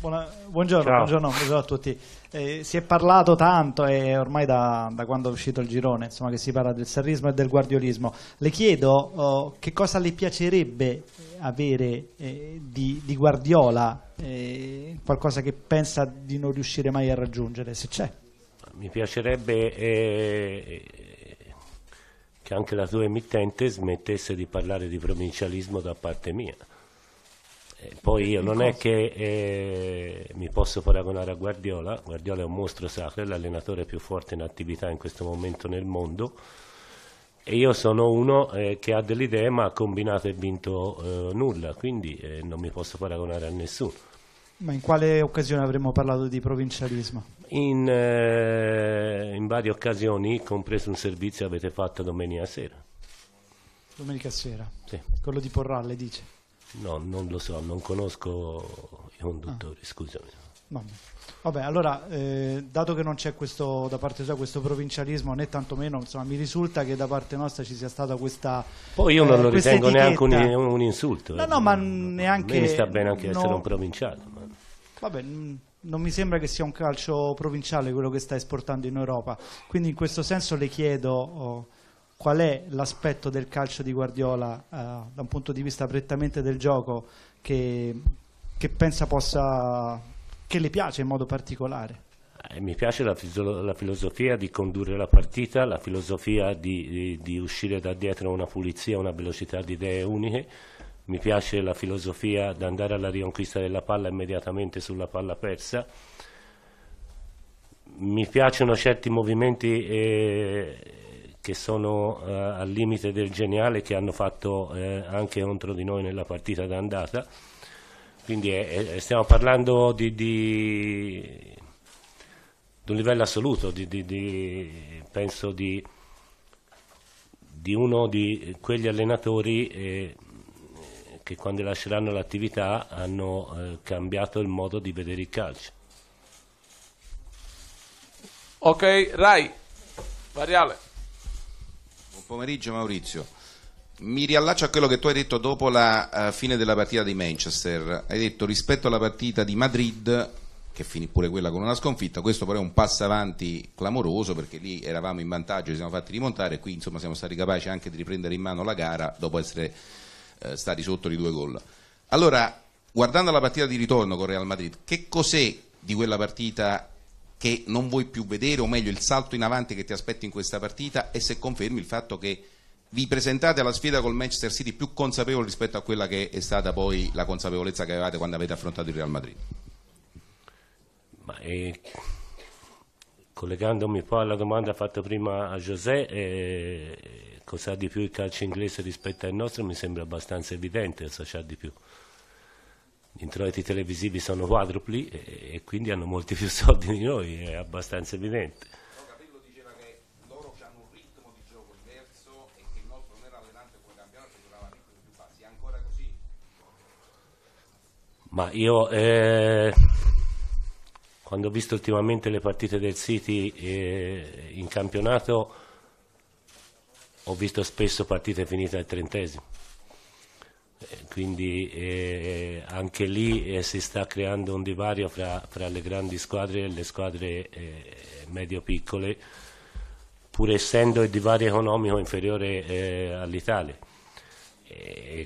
Buona, buongiorno, buongiorno, buongiorno, a tutti. Eh, si è parlato tanto e eh, ormai da, da, quando è uscito il girone, insomma, che si parla del serrismo e del guardiolismo. Le chiedo oh, che cosa le piacerebbe eh, avere eh, di, di, Guardiola, eh, qualcosa che pensa di non riuscire mai a raggiungere, se c'è. Mi piacerebbe eh, che anche la tua emittente smettesse di parlare di provincialismo da parte mia poi io non è che eh, mi posso paragonare a Guardiola, Guardiola è un mostro sacro, è l'allenatore più forte in attività in questo momento nel mondo e io sono uno eh, che ha delle idee ma ha combinato e vinto eh, nulla, quindi eh, non mi posso paragonare a nessuno. Ma in quale occasione avremmo parlato di provincialismo? In, eh, in varie occasioni, compreso un servizio che avete fatto domenica sera. Domenica sera? Sì. Quello di Porralle dice? No, non lo so, non conosco i conduttori, ah. scusami. Vabbè. Vabbè, allora, eh, dato che non c'è questo, da parte sua questo provincialismo, né tantomeno, insomma, mi risulta che da parte nostra ci sia stata questa. Poi io non eh, lo ritengo neanche un, un, insulto. No, eh, no, ma neanche. Mi sta bene anche no, essere un provinciale. Ma... Vabbè, non mi sembra che sia un calcio provinciale quello che sta esportando in Europa. Quindi, in questo senso, le chiedo. Oh, qual è l'aspetto del calcio di Guardiola eh, da un punto di vista prettamente del gioco che, che pensa possa che le piace in modo particolare? Eh, mi piace la, la, filosofia di condurre la partita, la filosofia di, di, di uscire da dietro a una pulizia, una velocità di idee uniche. Mi piace la filosofia di andare alla riconquista della palla immediatamente sulla palla persa mi piacciono certi movimenti eh, che sono eh, al limite del geniale che hanno fatto eh, anche contro di noi nella partita d'andata. Quindi è, stiamo parlando di, di, di, un livello assoluto, di, penso di, uno di quegli allenatori eh, che quando lasceranno l'attività hanno eh, cambiato il modo di vedere il calcio. Ok, Rai, variale pomeriggio Maurizio. Mi riallaccio a quello che tu hai detto dopo la eh, fine della partita di Manchester. Hai detto rispetto alla partita di Madrid, che finì pure quella con una sconfitta, questo però è un passo avanti clamoroso perché lì eravamo in vantaggio, ci siamo fatti rimontare e qui insomma siamo stati capaci anche di riprendere in mano la gara dopo essere eh, stati sotto di due gol. Allora, guardando la partita di ritorno con Real Madrid, che cos'è di quella partita che non vuoi più vedere, o meglio il salto in avanti che ti aspetti in questa partita e se confermi il fatto che vi presentate alla sfida col Manchester City più consapevole rispetto a quella che è stata poi la consapevolezza che avevate quando avete affrontato il Real Madrid? È... Eh, collegandomi poi alla domanda fatta prima a José, eh, cosa ha di più il calcio inglese rispetto al nostro mi sembra abbastanza evidente cosa c'ha di più gli introiti televisivi sono quadrupli e, e, quindi hanno molti più soldi di noi, è abbastanza evidente. No, Capello diceva che loro hanno un ritmo di gioco diverso e che il nostro non era allenante come campionato, che durava ritmi più bassi, è ancora così? Ma io... Eh quando ho visto ultimamente le partite del City eh, in campionato ho visto spesso partite finite al trentesimo quindi eh, anche lì eh, si sta creando un divario fra, fra, le grandi squadre e le squadre eh, medio-piccole, pur essendo il divario economico inferiore eh, all'Italia.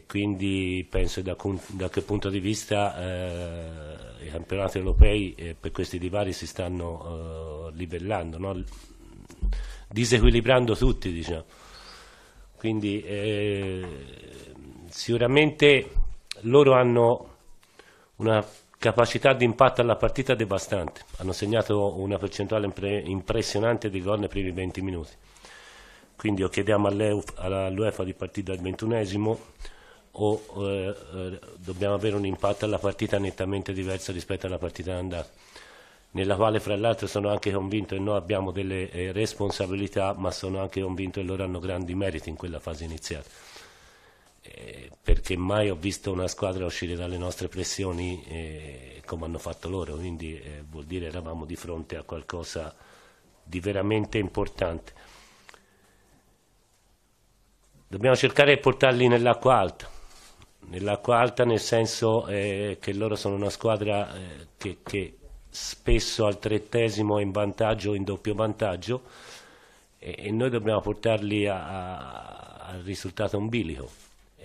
quindi penso da, da che punto di vista eh, i campionati europei per questi divari si stanno livellando, no? disequilibrando tutti. Diciamo. Quindi, sicuramente loro hanno una capacità di impatto alla partita devastante, hanno segnato una percentuale impre impressionante di gol nei primi 20 minuti. Quindi o chiediamo all'UEFA di partire dal ventunesimo o eh, dobbiamo avere un impatto alla partita nettamente diverso rispetto alla partita andata, nella quale fra l'altro sono anche convinto e noi abbiamo delle eh, responsabilità, ma sono anche convinto che loro hanno grandi meriti in quella fase iniziale. Eh, perché mai ho visto una squadra uscire dalle nostre pressioni eh, come hanno fatto loro, quindi eh, vuol dire eravamo di fronte a qualcosa di veramente importante. Dobbiamo cercare di portarli nell'acqua alta, nell'acqua alta nel senso eh, che loro sono una squadra eh, che, che spesso al trettesimo è in vantaggio o in doppio vantaggio e, e noi dobbiamo portarli al risultato umbilico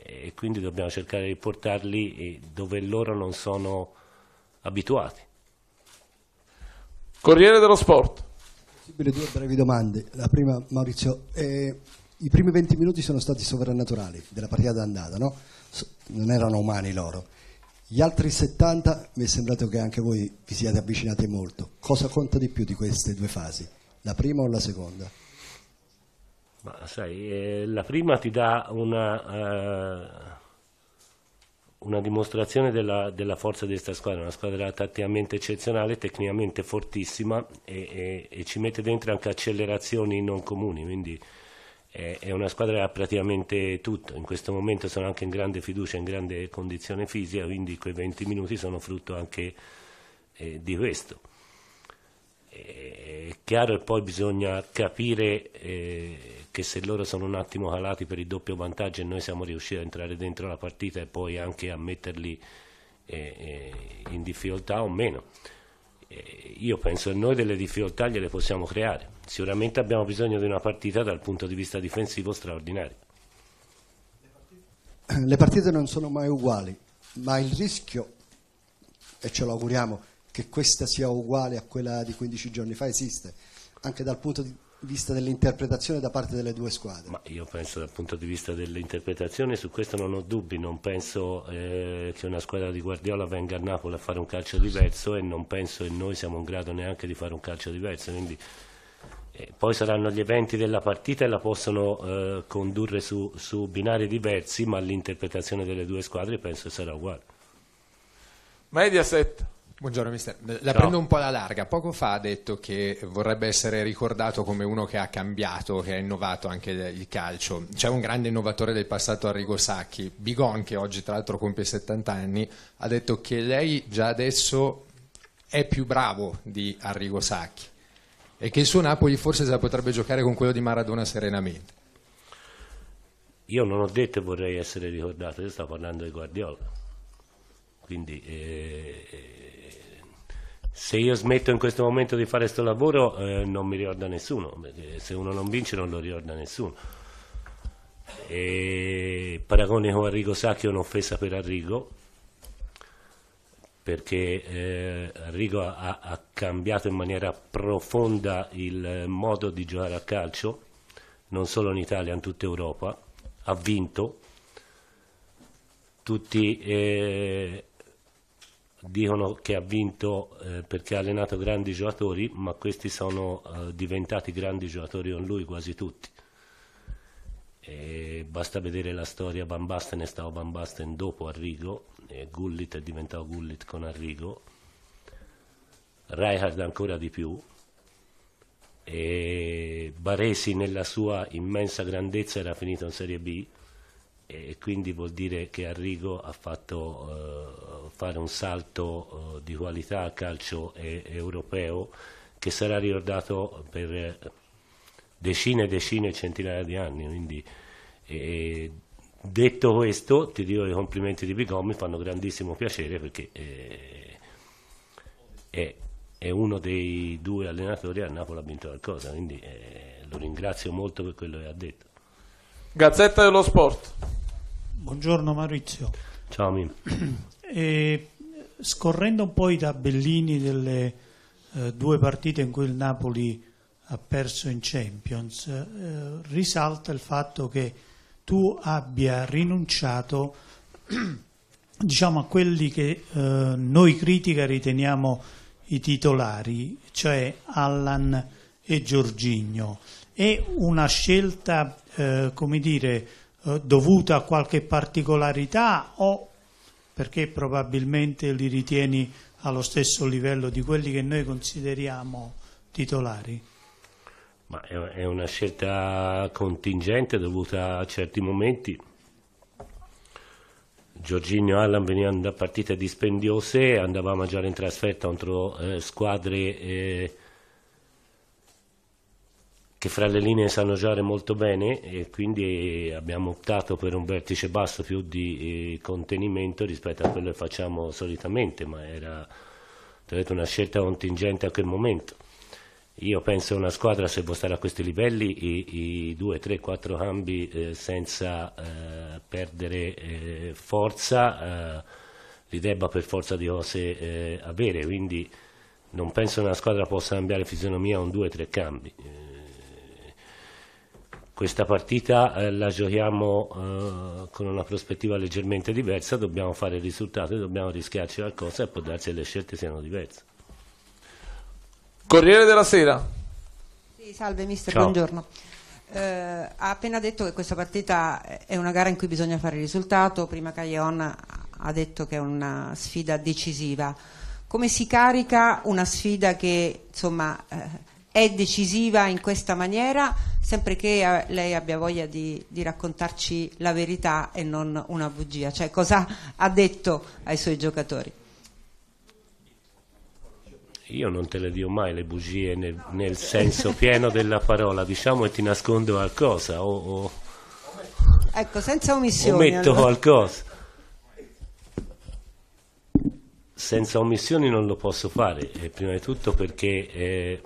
e quindi dobbiamo cercare di portarli dove loro non sono abituati. Corriere dello Sport. Possibile due brevi domande. La prima, Maurizio, eh, i primi 20 minuti sono stati sovrannaturali della partita d'andata, no? Non erano umani loro. Gli altri 70 mi è sembrato che anche voi vi siate avvicinati molto. Cosa conta di più di queste due fasi? La prima o la seconda? Ma sai, eh, la prima ti dà una, eh, una dimostrazione della, della, forza di questa squadra, una squadra tatticamente eccezionale, tecnicamente fortissima e, e, e ci mette dentro anche accelerazioni non comuni, quindi è, è, una squadra che ha praticamente tutto, in questo momento sono anche in grande fiducia, in grande condizione fisica, quindi quei 20 minuti sono frutto anche eh, di questo. Eh, è chiaro e poi bisogna capire... Eh, perché se loro sono un attimo calati per il doppio vantaggio e noi siamo riusciti a entrare dentro la partita e poi anche a metterli eh, eh, in difficoltà o meno. Eh, io penso che noi delle difficoltà gliele possiamo creare. Sicuramente abbiamo bisogno di una partita dal punto di vista difensivo straordinaria. Le partite non sono mai uguali, ma il rischio, e ce lo auguriamo, che questa sia uguale a quella di 15 giorni fa esiste, anche dal punto di vista dell'interpretazione da parte delle due squadre? Ma io penso dal punto di vista dell'interpretazione, su questo non ho dubbi, non penso eh, che una squadra di Guardiola venga a Napoli a fare un calcio diverso e non penso che noi siamo in grado neanche di fare un calcio diverso, quindi eh, poi saranno gli eventi della partita e la possono eh, condurre su, su binari diversi, ma l'interpretazione delle due squadre penso sarà uguale. Mediaset. Buongiorno mister, la Ciao. prendo un po' alla larga. Poco fa ha detto che vorrebbe essere ricordato come uno che ha cambiato, che ha innovato anche il calcio. C'è un grande innovatore del passato, Arrigo Sacchi. Bigon, che oggi tra l'altro compie 70 anni, ha detto che lei già adesso è più bravo di Arrigo Sacchi e che il suo Napoli forse se la potrebbe giocare con quello di Maradona serenamente. Io non ho detto vorrei essere ricordato, io stavo parlando di Guardiola. Quindi... Eh, eh se io smetto in questo momento di fare questo lavoro eh, non mi ricorda nessuno, perché se uno non vince non lo ricorda nessuno. E paragone con Arrigo Sacchi è un'offesa per Arrigo, perché eh, Arrigo ha, ha, cambiato in maniera profonda il modo di giocare a calcio, non solo in Italia, in tutta Europa, ha vinto. Tutti eh, dicono che ha vinto eh, perché ha allenato grandi giocatori, ma questi sono eh, diventati grandi giocatori con lui quasi tutti. E basta vedere la storia Van Basten è stato Van Basten dopo Arrigo, e Gullit è diventato Gullit con Arrigo, Reinhardt ancora di più, e Baresi nella sua immensa grandezza era finito in Serie B, e quindi vuol dire che Arrigo ha fatto eh, fare un salto eh, di qualità a calcio e, europeo che sarà ricordato per decine e decine e centinaia di anni. Quindi, eh, detto questo, ti dico i complimenti di Bigom mi fanno grandissimo piacere perché eh, è, è, uno dei due allenatori a Napoli ha vinto qualcosa, quindi eh, lo ringrazio molto per quello che ha detto. Gazzetta dello Sport. Buongiorno Maurizio. Ciao Mim. scorrendo un po' i tabellini delle eh, due partite in cui il Napoli ha perso in Champions, eh, risalta il fatto che tu abbia rinunciato diciamo, a quelli che eh, noi critica riteniamo i titolari, cioè Allan e Giorgigno. È una scelta, eh, come dire, eh, dovuta a qualche particolarità o perché probabilmente li ritieni allo stesso livello di quelli che noi consideriamo titolari? Ma è una scelta contingente dovuta a certi momenti. Giorginio e Allan venivano da partite dispendiose, andavamo già in trasferta contro eh, squadre eh, che fra le linee sanno giocare molto bene e quindi abbiamo optato per un vertice basso più di eh, contenimento rispetto a quello che facciamo solitamente, ma era una scelta contingente a quel momento. Io penso che una squadra se può stare a questi livelli i, i 2, 3, 4 cambi eh, senza eh, perdere eh, forza eh, li debba per forza di cose eh, avere, quindi non penso che una squadra possa cambiare fisionomia con 2, tre cambi. Questa partita eh, la giochiamo eh, con una prospettiva leggermente diversa, dobbiamo fare il risultato e dobbiamo rischiarci qualcosa e può darsi che le scelte siano diverse. Corriere della Sera. Sì, salve mister, Ciao. buongiorno. Eh, ha appena detto che questa partita è una gara in cui bisogna fare il risultato, prima Caglion ha detto che è una sfida decisiva. Come si carica una sfida che insomma eh, è decisiva in questa maniera, sempre che eh, lei abbia voglia di, di, raccontarci la verità e non una bugia, cioè cosa ha detto ai suoi giocatori. Io non te le dico mai le bugie nel, nel senso pieno della parola, diciamo che ti nascondo qualcosa o, o ecco, senza omissioni. metto allora. qualcosa. Senza omissioni non lo posso fare, eh, prima di tutto perché... Eh,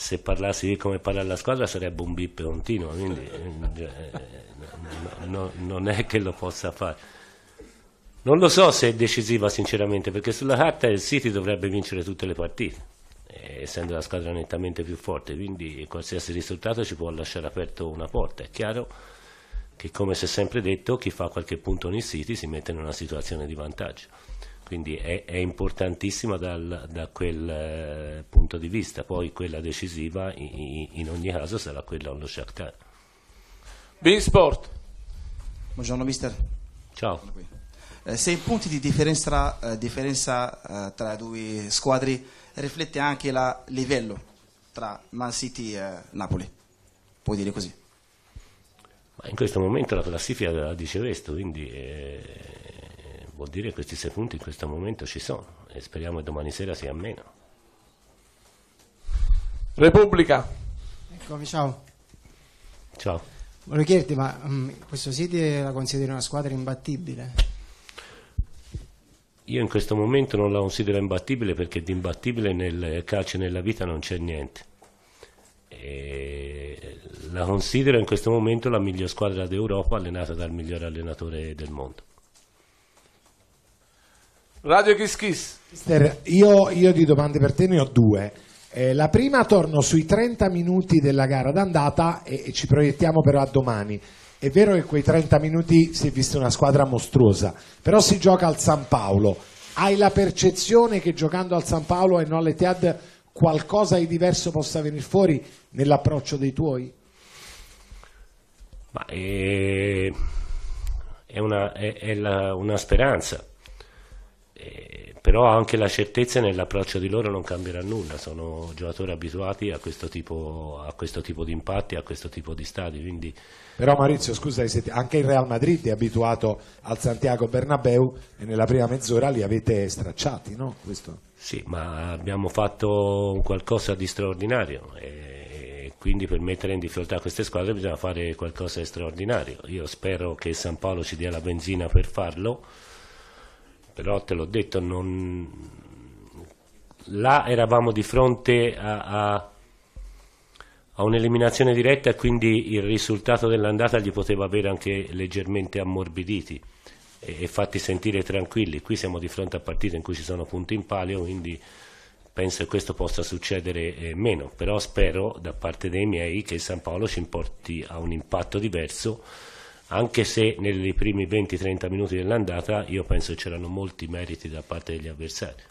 se parlassi di come parla la squadra sarebbe un bip continuo, quindi eh, eh no, no, non è che lo possa fare. Non lo so se è decisiva sinceramente, perché sulla carta il City dovrebbe vincere tutte le partite, eh, essendo la squadra nettamente più forte, quindi qualsiasi risultato ci può lasciare aperto una porta. È chiaro che come si è sempre detto, chi fa qualche punto ogni City si mette in una situazione di vantaggio quindi è, è importantissima dal, da quel eh, punto di vista, poi quella decisiva in, in ogni caso sarà quella allo Shakhtar. Bein Sport. Buongiorno mister. Ciao. Eh, sei punti di differenza, eh, differenza eh, tra le due squadre riflette anche il livello tra Man City e Napoli, puoi dire così? Ma in questo momento la classifica dice questo, quindi eh, vuol dire che questi sei punti in questo momento ci sono e speriamo che domani sera sia meno. Repubblica. Eccomi, ciao. Ciao. Volevo chiederti, ma mh, mm, questo City la consideri una squadra imbattibile? Io in questo momento non la considero imbattibile perché di imbattibile nel calcio e nella vita non c'è niente. E la considero in questo momento la miglior squadra d'Europa allenata dal miglior allenatore del mondo. Radio Kiss Kiss. Mister, io, io, di domande per te ne ho due. Eh, la prima torno sui 30 minuti della gara d'andata e, e, ci proiettiamo però a domani. È vero che quei 30 minuti si è vista una squadra mostruosa, però si gioca al San Paolo. Hai la percezione che giocando al San Paolo e non all'Etihad qualcosa di diverso possa venire fuori nell'approccio dei tuoi? Ma è, è, una, è, è la, una speranza eh, però anche la certezza nell'approccio di loro non cambierà nulla, sono giocatori abituati a questo tipo, a questo tipo di impatti, a questo tipo di stadi. Quindi... Però Maurizio, scusa, anche il Real Madrid è abituato al Santiago Bernabeu e nella prima mezz'ora li avete stracciati, no? Questo... Sì, ma abbiamo fatto qualcosa di straordinario. E quindi per mettere in difficoltà queste squadre bisogna fare qualcosa di straordinario. Io spero che San Paolo ci dia la benzina per farlo però te l'ho detto, non... là eravamo di fronte a, a, a un'eliminazione diretta quindi il risultato dell'andata li poteva avere anche leggermente ammorbiditi e, e fatti sentire tranquilli. Qui siamo di fronte a partite in cui ci sono punti in palio, quindi penso che questo possa succedere eh, meno, però spero da parte dei miei che il San Paolo ci importi a un impatto diverso anche se nei primi 20-30 minuti dell'andata io penso che c'erano molti meriti da parte degli avversari.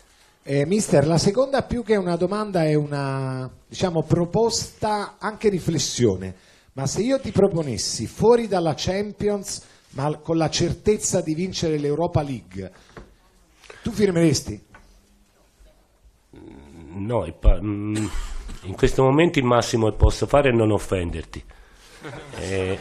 Eh, mister, la seconda più che una domanda è una diciamo, proposta, anche riflessione, ma se io ti proponessi fuori dalla Champions ma con la certezza di vincere l'Europa League, tu firmeresti? No, mm, in questo momento il massimo che posso fare è non offenderti. Eh,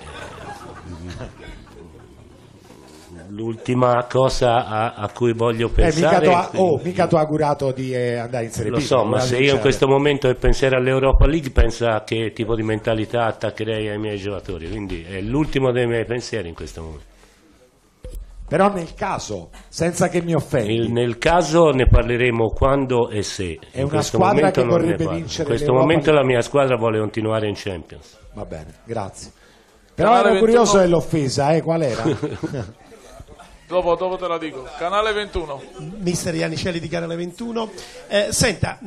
L'ultima cosa a, a, cui voglio pensare... Eh, mica tu, oh, mica tu augurato di eh, andare in Serie B. Lo so, ma se io in questo momento penserò all'Europa League pensa che tipo di mentalità attaccherei ai miei giocatori, quindi è l'ultimo dei miei pensieri in questo momento. Però nel caso, senza che mi offendi. Il, nel caso ne parleremo quando e se. È in una squadra che vorrebbe vincere. In questo momento la mia squadra vuole continuare in Champions. Va bene, grazie. Però ero curioso dell'offesa, eh, qual era? Dopo, dopo, te la dico. Canale 21. Mister Ianicelli di Canale 21. Eh, senta,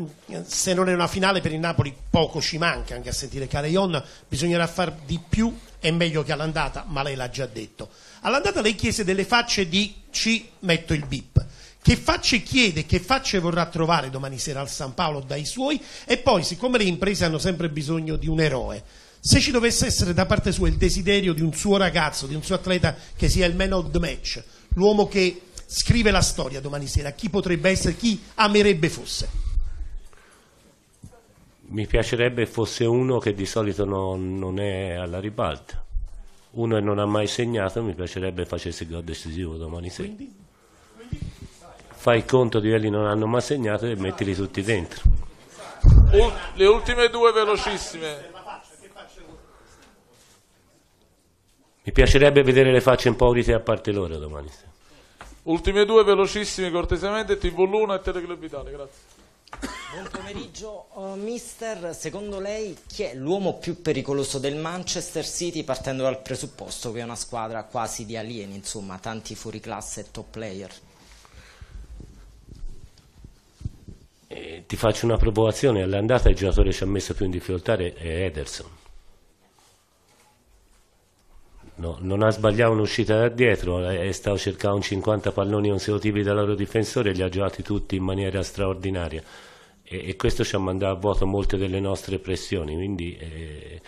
se non è una finale per il Napoli poco ci manca, anche a sentire Careion, bisognerà far di più e meglio che all'andata, ma lei l'ha già detto. All'andata lei chiese delle facce di ci metto il bip. Che facce chiede, che facce vorrà trovare domani sera al San Paolo dai suoi? E poi, siccome le imprese hanno sempre bisogno di un eroe, se ci dovesse essere da parte sua il desiderio di un suo ragazzo, di un suo atleta che sia il man of the match, l'uomo che scrive la storia domani sera, chi potrebbe essere, chi amerebbe fosse? Mi piacerebbe fosse uno che di solito no, non è alla ribalta, uno che non ha mai segnato, mi piacerebbe facesse il gol decisivo domani sera. Quindi? Quindi? Fai il conto di quelli che non hanno mai segnato e mettili tutti dentro. Le ultime due velocissime. Mi piacerebbe vedere le facce impaurite a parte loro domani. Ultime due velocissime cortesemente, tv Luna e Teleclub Italia, grazie. Buon pomeriggio, uh, mister. Secondo lei chi è l'uomo più pericoloso del Manchester City partendo dal presupposto che è una squadra quasi di alieni, insomma, tanti fuori classe e top player? Eh, ti faccio una provocazione, all'andata il giocatore ci ha messo più in difficoltà è Ederson No, non ha sbagliato un'uscita da dietro, è stato circa un 50 palloni consecutivi dal loro difensore e li ha giocati tutti in maniera straordinaria e, e, questo ci ha mandato a vuoto molte delle nostre pressioni, quindi eh,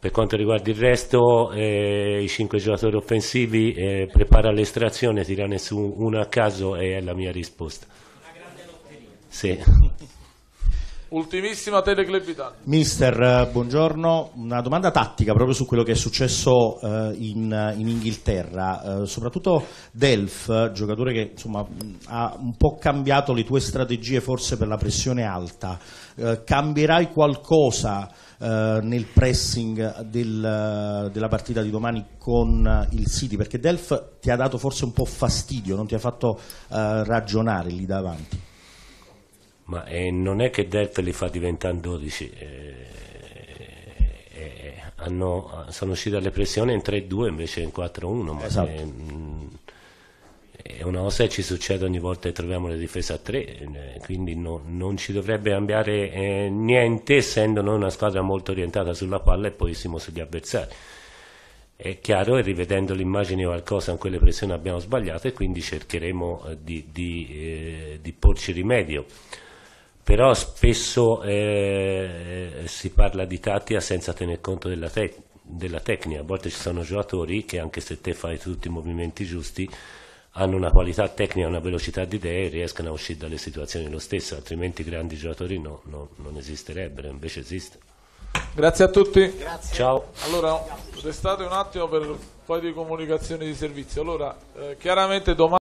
per quanto riguarda il resto eh, i cinque giocatori offensivi eh, prepara l'estrazione, tira nessuno a caso e è la mia risposta. Una grande lotteria. Sì. Ultimissima teleclebità. Mister, eh, buongiorno. Una domanda tattica proprio su quello che è successo eh, in, in, Inghilterra, eh, soprattutto Delf, eh, giocatore che insomma, mm, ha un po' cambiato le tue strategie forse per la pressione alta. Eh, cambierai qualcosa eh, nel pressing del, della partita di domani con il City? Perché Delf ti ha dato forse un po' fastidio, non ti ha fatto ragionare lì davanti ma eh, non è che Delta li fa diventare 12 eh, eh, eh, hanno, sono usciti dalle pressioni in 3-2 invece in 4-1 esatto. Eh, mm, è una cosa che ci succede ogni volta che troviamo la difesa a 3 eh, quindi no, non ci dovrebbe cambiare niente essendo noi una squadra molto orientata sulla palla e pochissimo sugli avversari è chiaro e rivedendo l'immagine qualcosa in quelle pressioni abbiamo sbagliato e quindi cercheremo di, di, di porci rimedio però spesso eh, si parla di tattica senza tener conto della, te della, tecnica, a volte ci sono giocatori che anche se te fai tutti i movimenti giusti hanno una qualità tecnica, una velocità di idee e riescono a uscire dalle situazioni lo stesso, altrimenti grandi giocatori no, no, non esisterebbero, invece esiste. Grazie a tutti. Grazie. Ciao. Allora, restate un attimo per un po' di comunicazioni di servizio. Allora, eh, chiaramente domani...